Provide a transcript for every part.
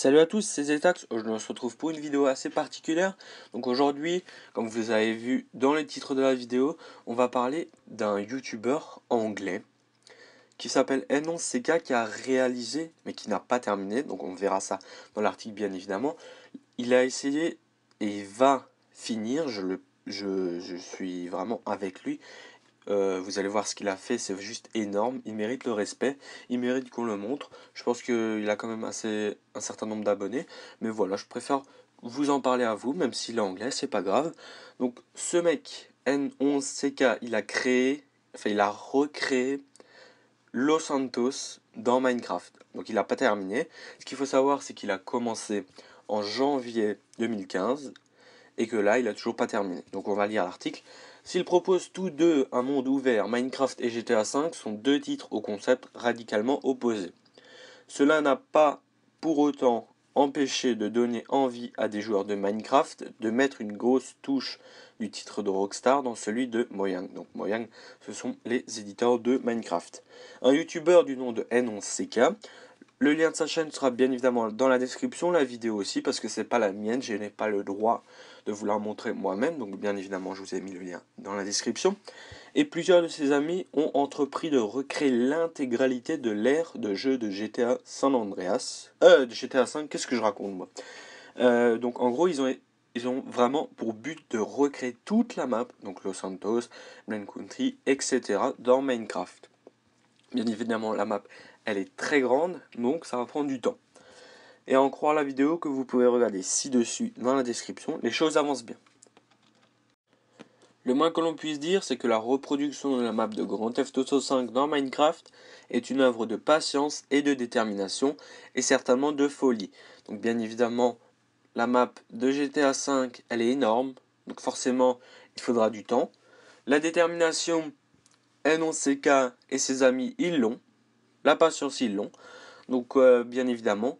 Salut à tous, c'est Zetax, je on se retrouve pour une vidéo assez particulière. Donc aujourd'hui, comme vous avez vu dans le titre de la vidéo, on va parler d'un youtubeur anglais qui s'appelle Enon Sega qui a réalisé, mais qui n'a pas terminé, donc on verra ça dans l'article bien évidemment. Il a essayé et il va finir, je, le, je, je suis vraiment avec lui, euh, vous allez voir ce qu'il a fait, c'est juste énorme. Il mérite le respect, il mérite qu'on le montre. Je pense qu'il a quand même assez, un certain nombre d'abonnés. Mais voilà, je préfère vous en parler à vous, même s'il est anglais, c'est pas grave. Donc ce mec, N11CK, il a créé, enfin il a recréé Los Santos dans Minecraft. Donc il n'a pas terminé. Ce qu'il faut savoir, c'est qu'il a commencé en janvier 2015 et que là, il n'a toujours pas terminé. Donc on va lire l'article. S'ils proposent tous deux un monde ouvert, Minecraft et GTA V sont deux titres au concept radicalement opposés. Cela n'a pas pour autant empêché de donner envie à des joueurs de Minecraft de mettre une grosse touche du titre de Rockstar dans celui de Mojang. Donc Mojang, ce sont les éditeurs de Minecraft. Un youtubeur du nom de N11CK le lien de sa chaîne sera bien évidemment dans la description, la vidéo aussi, parce que c'est pas la mienne, je n'ai pas le droit de vous la montrer moi-même, donc bien évidemment je vous ai mis le lien dans la description. Et plusieurs de ses amis ont entrepris de recréer l'intégralité de l'ère de jeu de GTA San Andreas. Euh, de GTA 5, qu'est-ce que je raconte moi euh, Donc en gros, ils ont ils ont vraiment pour but de recréer toute la map, donc Los Santos, Blend Country, etc., dans Minecraft. Bien évidemment, la map, elle est très grande, donc ça va prendre du temps. Et en croire la vidéo que vous pouvez regarder ci-dessus dans la description, les choses avancent bien. Le moins que l'on puisse dire, c'est que la reproduction de la map de Grand Theft Auto 5 dans Minecraft est une œuvre de patience et de détermination, et certainement de folie. Donc bien évidemment, la map de GTA 5, elle est énorme, donc forcément, il faudra du temps. La détermination, NOCK et ses amis, ils l'ont. La patience, ils l'ont. Donc, euh, bien évidemment,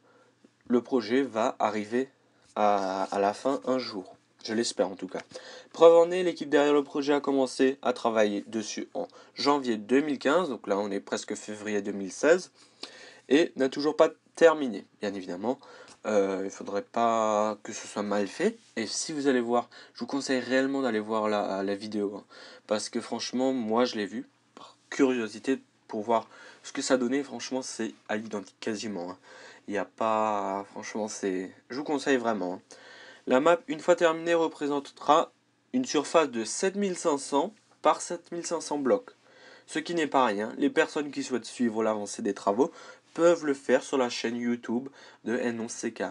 le projet va arriver à, la fin un jour. Je l'espère en tout cas. Preuve en est, l'équipe derrière le projet a commencé à travailler dessus en janvier 2015. Donc là, on est presque février 2016. Et n'a toujours pas terminé, bien évidemment. Euh, il ne faudrait pas que ce soit mal fait. Et si vous allez voir, je vous conseille réellement d'aller voir la, vidéo. Hein. parce que franchement, moi, je l'ai vu curiosité pour voir ce que ça donnait. Franchement, c'est à l'identique quasiment. Hein. Il n'y a pas. Franchement, c'est. Je vous conseille vraiment. Hein. La map, une fois terminée, représentera une surface de 7500 par 7500 blocs. Ce qui n'est pas rien. Les personnes qui souhaitent suivre l'avancée des travaux peuvent le faire sur la chaîne YouTube de n ck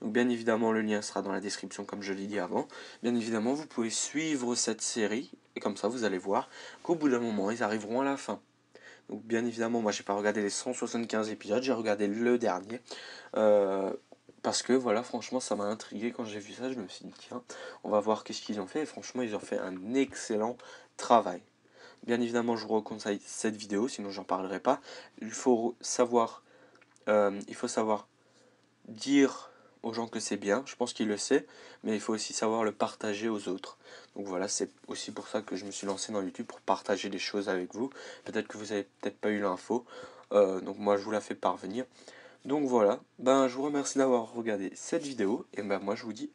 Donc bien évidemment, le lien sera dans la description comme je l'ai dit avant. Bien évidemment, vous pouvez suivre cette série et comme ça, vous allez voir qu'au bout d'un moment, ils arriveront à la fin. Donc bien évidemment, moi j'ai pas regardé les 175 épisodes, j'ai regardé le dernier. Euh, parce que voilà, franchement, ça m'a intrigué quand j'ai vu ça. Je me suis dit, tiens, on va voir qu'est-ce qu'ils ont fait. Et franchement, ils ont fait un excellent travail. Bien évidemment, je vous recommande cette vidéo, sinon j'en parlerai pas. Il faut savoir, euh, il faut savoir dire aux gens que c'est bien, je pense qu'il le sait, mais il faut aussi savoir le partager aux autres. Donc voilà, c'est aussi pour ça que je me suis lancé dans YouTube, pour partager des choses avec vous. Peut-être que vous avez peut-être pas eu l'info, euh, donc moi je vous la fais parvenir. Donc voilà, ben je vous remercie d'avoir regardé cette vidéo, et ben moi je vous dis